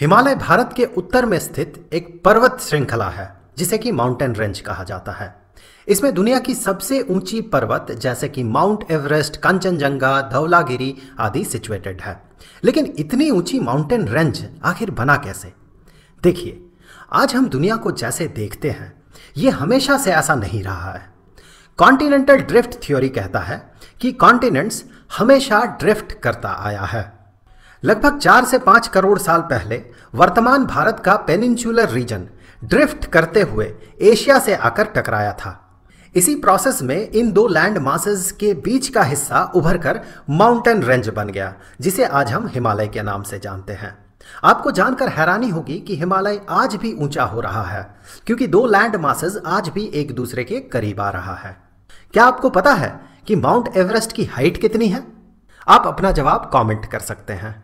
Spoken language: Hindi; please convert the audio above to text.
हिमालय भारत के उत्तर में स्थित एक पर्वत श्रृंखला है जिसे कि माउंटेन रेंज कहा जाता है इसमें दुनिया की सबसे ऊंची पर्वत जैसे कि माउंट एवरेस्ट कंचनजंगा धौलागिरी आदि सिचुएटेड है लेकिन इतनी ऊंची माउंटेन रेंज आखिर बना कैसे देखिए आज हम दुनिया को जैसे देखते हैं ये हमेशा से ऐसा नहीं रहा है कॉन्टिनेंटल ड्रिफ्ट थ्योरी कहता है कि कॉन्टिनेंट्स हमेशा ड्रिफ्ट करता आया है लगभग चार से पांच करोड़ साल पहले वर्तमान भारत का पेनिनसुलर रीजन ड्रिफ्ट करते हुए एशिया से आकर टकराया था इसी प्रोसेस में इन दो लैंड मासेस के बीच का हिस्सा उभर कर माउंटेन रेंज बन गया जिसे आज हम हिमालय के नाम से जानते हैं आपको जानकर हैरानी होगी कि हिमालय आज भी ऊंचा हो रहा है क्योंकि दो लैंड मासेस आज भी एक दूसरे के करीब आ रहा है क्या आपको पता है कि माउंट एवरेस्ट की हाइट कितनी है आप अपना जवाब कमेंट कर सकते हैं